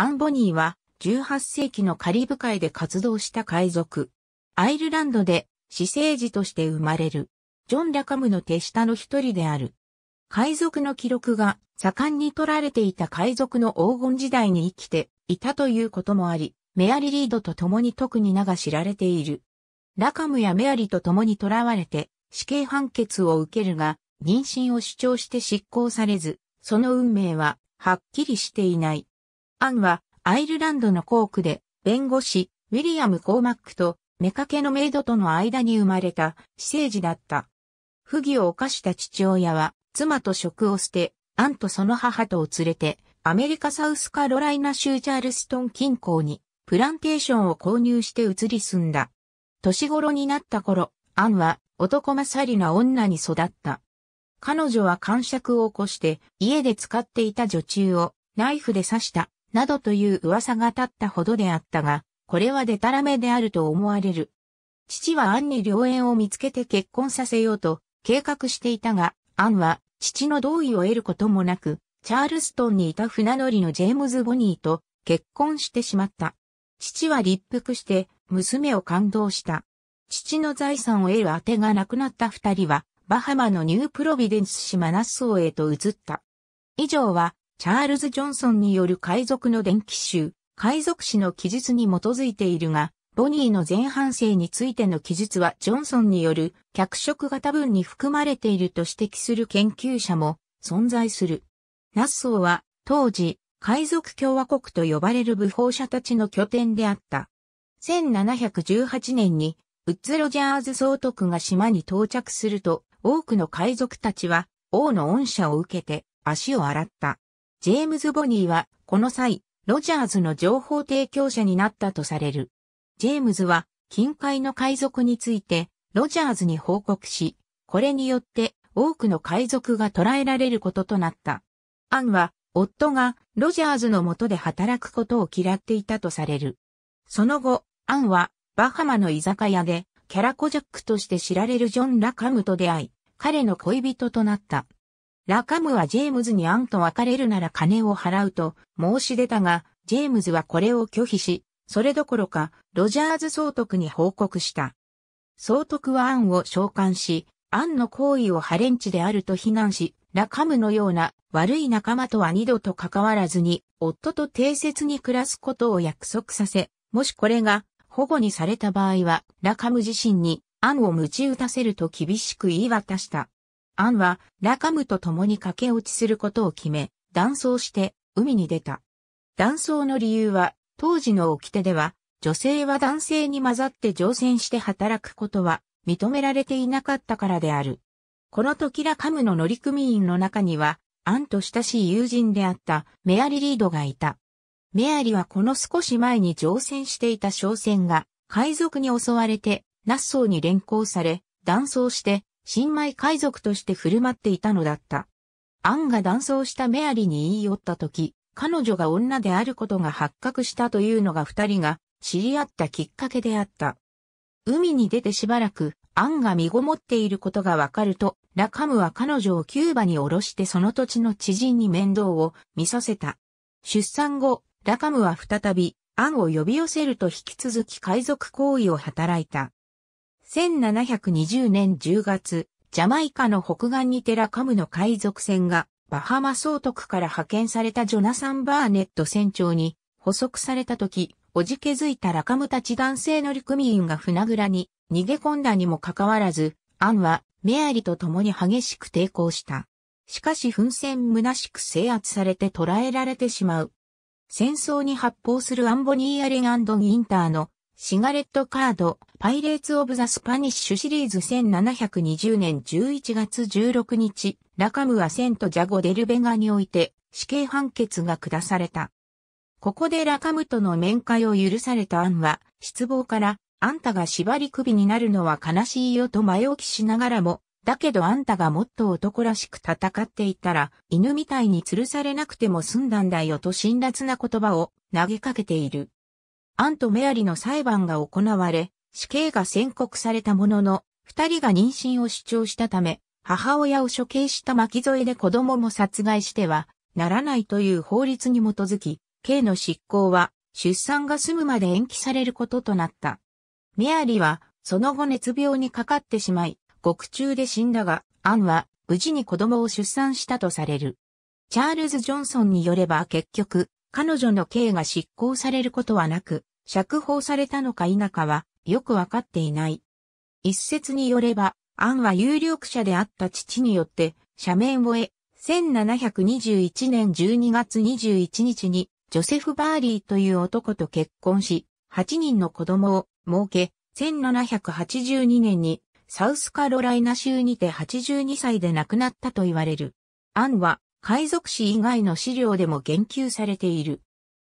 アンボニーは18世紀のカリブ海で活動した海賊。アイルランドで私生児として生まれる。ジョン・ラカムの手下の一人である。海賊の記録が盛んに取られていた海賊の黄金時代に生きていたということもあり、メアリリードと共に特に名が知られている。ラカムやメアリと共に囚われて死刑判決を受けるが、妊娠を主張して執行されず、その運命ははっきりしていない。アンはアイルランドのコークで弁護士ウィリアム・コーマックと目かけのメイドとの間に生まれた私生児だった。不義を犯した父親は妻と職を捨て、アンとその母とを連れてアメリカサウスカロライナ州チャールストン近郊にプランテーションを購入して移り住んだ。年頃になった頃、アンは男勝りな女に育った。彼女は感触を起こして家で使っていた女中をナイフで刺したなどという噂が立ったほどであったが、これはデタラメであると思われる。父はアンに良縁を見つけて結婚させようと計画していたが、アンは父の同意を得ることもなく、チャールストンにいた船乗りのジェームズ・ボニーと結婚してしまった。父は立腹して娘を感動した。父の財産を得るあてがなくなった二人は、バハマのニュープロビデンス島ナッソーへと移った。以上は、チャールズ・ジョンソンによる海賊の伝記集、海賊史の記述に基づいているが、ボニーの前半生についての記述はジョンソンによる脚色型文に含まれていると指摘する研究者も存在する。ナッソーは当時、海賊共和国と呼ばれる武法者たちの拠点であった。1718年に、ウッズ・ロジャーズ総督が島に到着すると、多くの海賊たちは、王の恩赦を受けて足を洗った。ジェームズ・ボニーは、この際、ロジャーズの情報提供者になったとされる。ジェームズは、近海の海賊について、ロジャーズに報告し、これによって多くの海賊が捕らえられることとなった。アンは、夫がロジャーズの下で働くことを嫌っていたとされる。その後、アンは、バハマの居酒屋で、キャラコジャックとして知られるジョン・ラカムと出会い、彼の恋人となった。ラカムはジェームズにアンと別れるなら金を払うと申し出たが、ジェームズはこれを拒否し、それどころか、ロジャーズ総督に報告した。総督はアンを召喚し、アンの行為をハレンチであると非難し、ラカムのような悪い仲間とは二度と関わらずに、夫と定説に暮らすことを約束させ、もしこれが保護にされた場合は、ラカム自身にアンを鞭打たせると厳しく言い渡した。アンはラカムと共に駆け落ちすることを決め、断層して海に出た。断層の理由は、当時の掟では、女性は男性に混ざって乗船して働くことは認められていなかったからである。この時ラカムの乗組員の中には、アンと親しい友人であったメアリ・リードがいた。メアリはこの少し前に乗船していた商船が海賊に襲われてナッソーに連行され、断層して新米海賊として振る舞っていたのだった。アンが断層したメアリに言い寄った時、彼女が女であることが発覚したというのが二人が知り合ったきっかけであった。海に出てしばらく、アンが身ごもっていることがわかると、ラカムは彼女をキューバに降ろしてその土地の知人に面倒を見させた。出産後、ラカムは再び、アンを呼び寄せると引き続き海賊行為を働いた。1720年10月、ジャマイカの北岸にテラカムの海賊船が、バハマ総督から派遣されたジョナサン・バーネット船長に捕捉された時、おじけづいたラカムたち男性乗組員が船倉に逃げ込んだにもかかわらず、アンはメアリと共に激しく抵抗した。しかし奮戦虚しく制圧されて捕らえられてしまう。戦争に発砲するアンボニー・アレンインターのシガレットカード、パイレーツ・オブ・ザ・スパニッシュシリーズ1720年11月16日、ラカムはセント・ジャゴ・デルベガにおいて死刑判決が下された。ここでラカムとの面会を許されたアンは、失望から、あんたが縛り首になるのは悲しいよと前置きしながらも、だけどあんたがもっと男らしく戦っていたら、犬みたいに吊るされなくても済んだんだよと辛辣な言葉を投げかけている。アンとメアリの裁判が行われ、死刑が宣告されたものの、二人が妊娠を主張したため、母親を処刑した巻き添えで子供も殺害してはならないという法律に基づき、刑の執行は出産が済むまで延期されることとなった。メアリはその後熱病にかかってしまい、獄中で死んだが、アンは無事に子供を出産したとされる。チャールズ・ジョンソンによれば結局、彼女の刑が執行されることはなく、釈放されたのか否かは、よくわかっていない。一説によれば、アンは有力者であった父によって、赦免を得、1721年12月21日に、ジョセフ・バーリーという男と結婚し、8人の子供を設け、1782年にサウスカロライナ州にて82歳で亡くなったと言われる。アンは海賊史以外の資料でも言及されている。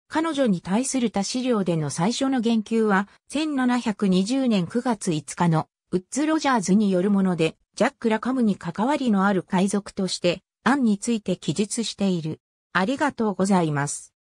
彼女に対する他資料での最初の言及は、1720年9月5日のウッズ・ロジャーズによるもので、ジャック・ラカムに関わりのある海賊として、アンについて記述している。ありがとうございます。